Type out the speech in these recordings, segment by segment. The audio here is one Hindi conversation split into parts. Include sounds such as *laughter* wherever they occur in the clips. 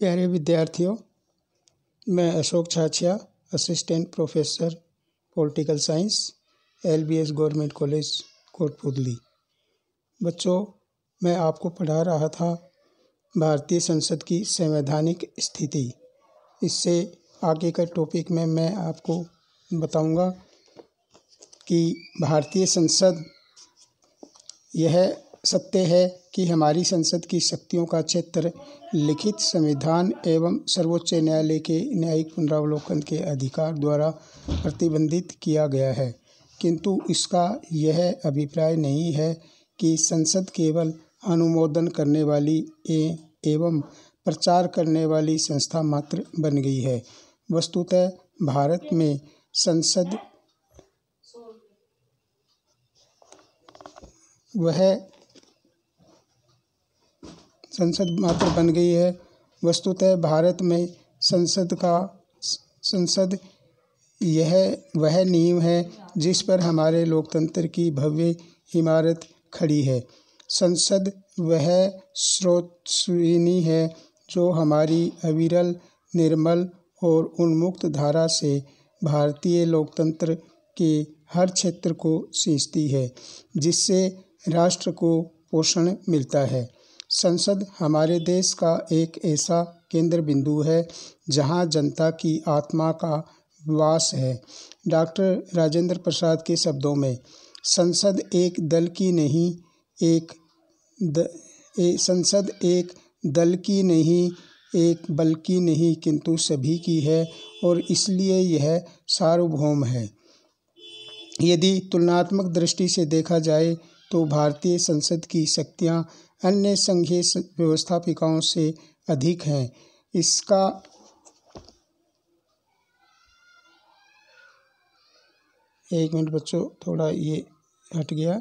प्यारे विद्यार्थियों मैं Ashok Chhachhiya assistant professor political science L B S government college Kotputli बच्चों मैं आपको पढ़ा रहा था भारतीय संसद की संवैधानिक स्थिति इससे आगे का टॉपिक में मैं आपको बताऊंगा कि भारतीय संसद यह सत्य है कि हमारी संसद की शक्तियों का क्षेत्र लिखित संविधान एवं सर्वोच्च न्यायालय के न्यायिक पुनरावलोकन के अधिकार द्वारा प्रतिबंधित किया गया है किंतु इसका यह अभिप्राय नहीं है कि संसद केवल अनुमोदन करने वाली ए एवं प्रचार करने वाली संस्था मात्र बन गई है वस्तुतः भारत में संसद वह संसद मात्र बन गई है वस्तुतः भारत में संसद का संसद यह वह नियम है जिस पर हमारे लोकतंत्र की भव्य इमारत खड़ी है संसद वह स्रोतनी है जो हमारी अविरल निर्मल और उन्मुक्त धारा से भारतीय लोकतंत्र के हर क्षेत्र को सींचती है जिससे राष्ट्र को पोषण मिलता है संसद हमारे देश का एक ऐसा केंद्र बिंदु है जहां जनता की आत्मा का वास है डॉक्टर राजेंद्र प्रसाद के शब्दों में संसद एक दल की नहीं एक द, ए, संसद एक दल की नहीं एक बल की नहीं किंतु सभी की है और इसलिए यह सार्वभौम है यदि तुलनात्मक दृष्टि से देखा जाए तो भारतीय संसद की शक्तियाँ अन्य संघीय व्यवस्थापिकाओं से अधिक हैं इसका एक मिनट बच्चों थोड़ा ये हट गया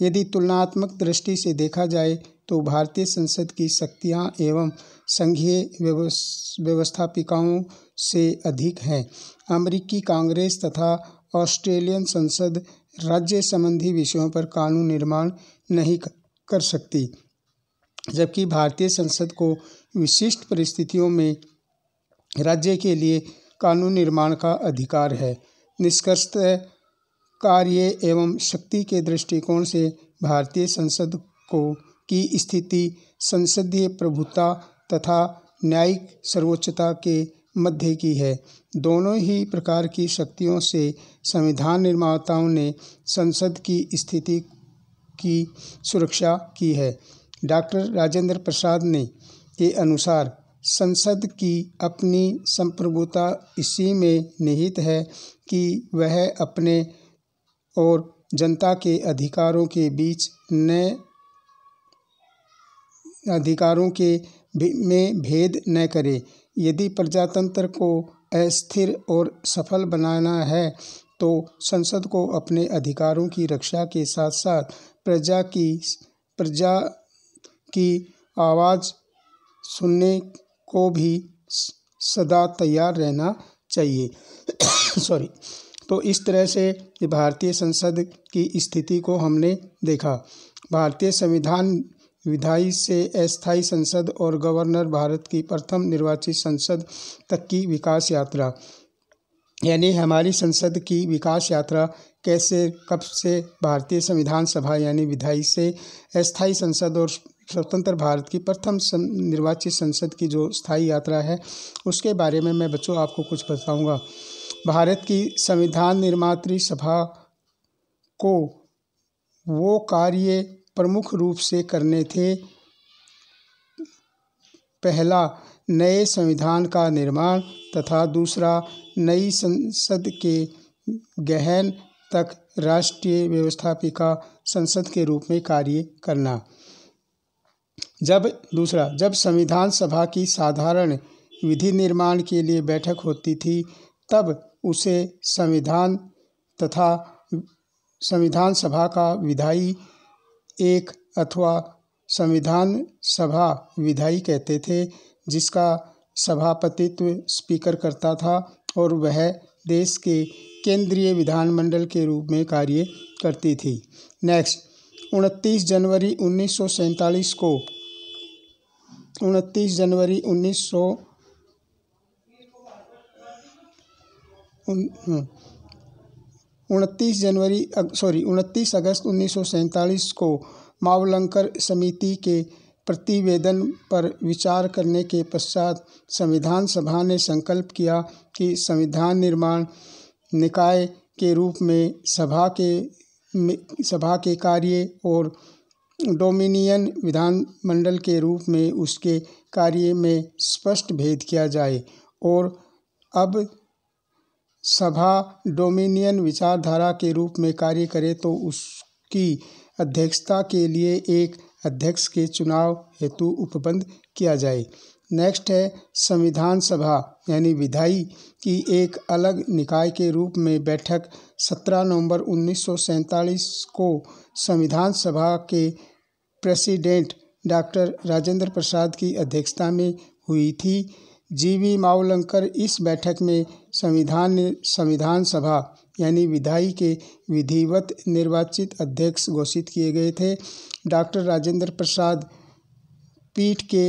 यदि तुलनात्मक दृष्टि से देखा जाए तो भारतीय संसद की शक्तियाँ एवं संघीय व्यवस्थापिकाओं से अधिक हैं अमेरिकी कांग्रेस तथा ऑस्ट्रेलियन संसद राज्य संबंधी विषयों पर कानून निर्माण नहीं कर सकती जबकि भारतीय संसद को विशिष्ट परिस्थितियों में राज्य के लिए कानून निर्माण का अधिकार है निष्कर्ष कार्य एवं शक्ति के दृष्टिकोण से भारतीय संसद को की स्थिति संसदीय प्रभुता तथा न्यायिक सर्वोच्चता के मध्य की है दोनों ही प्रकार की शक्तियों से संविधान निर्माताओं ने संसद की स्थिति की सुरक्षा की है डॉक्टर राजेंद्र प्रसाद ने के अनुसार संसद की अपनी संप्रभुता इसी में निहित है कि वह अपने और जनता के अधिकारों के बीच नए अधिकारों के में भेद न करे यदि प्रजातंत्र को अस्थिर और सफल बनाना है तो संसद को अपने अधिकारों की रक्षा के साथ साथ प्रजा की प्रजा की आवाज़ सुनने को भी सदा तैयार रहना चाहिए सॉरी *coughs* तो इस तरह से भारतीय संसद की स्थिति को हमने देखा भारतीय संविधान विधायी से अस्थायी संसद और गवर्नर भारत की प्रथम निर्वाचित संसद तक की विकास यात्रा यानी हमारी संसद की विकास यात्रा कैसे कब से भारतीय संविधान सभा यानी विधायी से अस्थायी संसद और स्वतंत्र भारत की प्रथम निर्वाचित संसद की जो स्थायी यात्रा है उसके बारे में मैं बच्चों आपको कुछ बताऊंगा भारत की संविधान निर्मात्री सभा को वो कार्य प्रमुख रूप से करने थे पहला नए संविधान का निर्माण तथा दूसरा नई संसद के गहन तक राष्ट्रीय व्यवस्थापिका संसद के रूप में कार्य करना जब दूसरा जब संविधान सभा की साधारण विधि निर्माण के लिए बैठक होती थी तब उसे संविधान तथा संविधान सभा का विधायी एक अथवा संविधान सभा विधायी कहते थे जिसका सभापतित्व स्पीकर करता था और वह देश के केंद्रीय विधानमंडल के रूप में कार्य करती थी नेक्स्ट उनतीस जनवरी उन्नीस को उनतीस जनवरी उन्नीस सौ हाँ, उनतीस जनवरी सॉरी उनतीस अगस्त उन्नीस को मावलंकर समिति के प्रतिवेदन पर विचार करने के पश्चात संविधान सभा ने संकल्प किया कि संविधान निर्माण निकाय के रूप में सभा के सभा के कार्य और डोमिनियन विधान मंडल के रूप में उसके कार्य में स्पष्ट भेद किया जाए और अब सभा डोमिनियन विचारधारा के रूप में कार्य करे तो उसकी अध्यक्षता के लिए एक अध्यक्ष के चुनाव हेतु उपबंध किया जाए नेक्स्ट है संविधान सभा यानी विधायी की एक अलग निकाय के रूप में बैठक 17 नवंबर उन्नीस को संविधान सभा के प्रेसिडेंट डॉक्टर राजेंद्र प्रसाद की अध्यक्षता में हुई थी जी वी मावलंकर इस बैठक में संविधान संविधान सभा यानी विधाई के विधिवत निर्वाचित अध्यक्ष घोषित किए गए थे डॉक्टर राजेंद्र प्रसाद पीठ के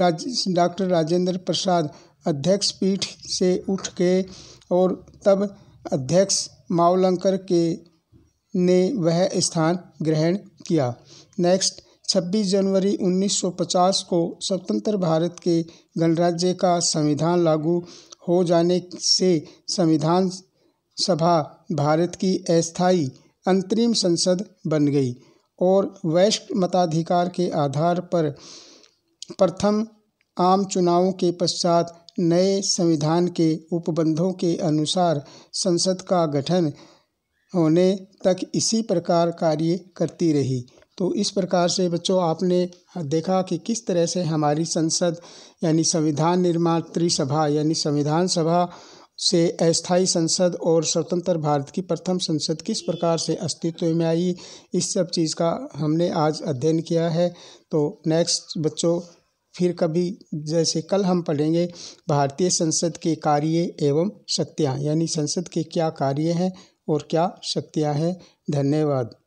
राज डॉक्टर राजेंद्र प्रसाद अध्यक्ष पीठ से उठ गए और तब अध्यक्ष मावलंकर के ने वह स्थान ग्रहण किया नेक्स्ट छब्बीस जनवरी 1950 को स्वतंत्र भारत के गणराज्य का संविधान लागू हो जाने से संविधान सभा भारत की अस्थायी अंतरिम संसद बन गई और वैश्विक मताधिकार के आधार पर प्रथम आम चुनावों के पश्चात नए संविधान के उपबंधों के अनुसार संसद का गठन होने तक इसी प्रकार कार्य करती रही तो इस प्रकार से बच्चों आपने देखा कि किस तरह से हमारी संसद यानी संविधान निर्माण सभा यानी संविधान सभा से अस्थाई संसद और स्वतंत्र भारत की प्रथम संसद किस प्रकार से अस्तित्व में आई इस सब चीज़ का हमने आज अध्ययन किया है तो नेक्स्ट बच्चों फिर कभी जैसे कल हम पढ़ेंगे भारतीय संसद के कार्य एवं शक्तियाँ यानी संसद के क्या कार्य हैं और क्या शक्तियाँ हैं धन्यवाद